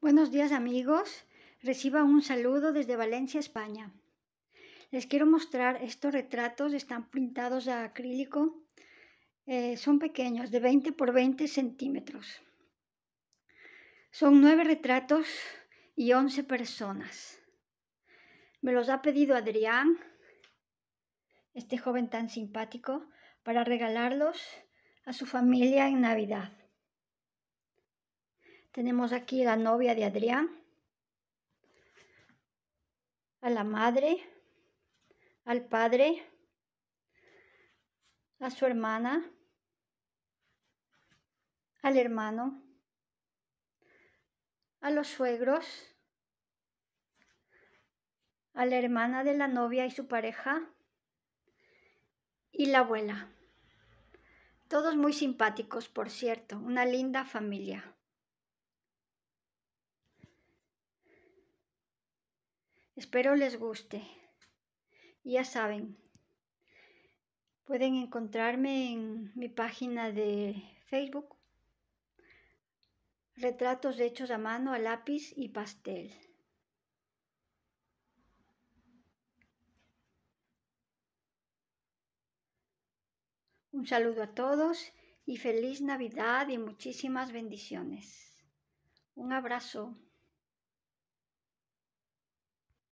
Buenos días amigos, reciba un saludo desde Valencia, España. Les quiero mostrar estos retratos, están pintados a acrílico, eh, son pequeños, de 20 por 20 centímetros. Son nueve retratos y 11 personas. Me los ha pedido Adrián, este joven tan simpático, para regalarlos a su familia en Navidad. Tenemos aquí la novia de Adrián, a la madre, al padre, a su hermana, al hermano, a los suegros, a la hermana de la novia y su pareja y la abuela. Todos muy simpáticos, por cierto, una linda familia. Espero les guste. Ya saben, pueden encontrarme en mi página de Facebook, retratos hechos a mano, a lápiz y pastel. Un saludo a todos y feliz Navidad y muchísimas bendiciones. Un abrazo.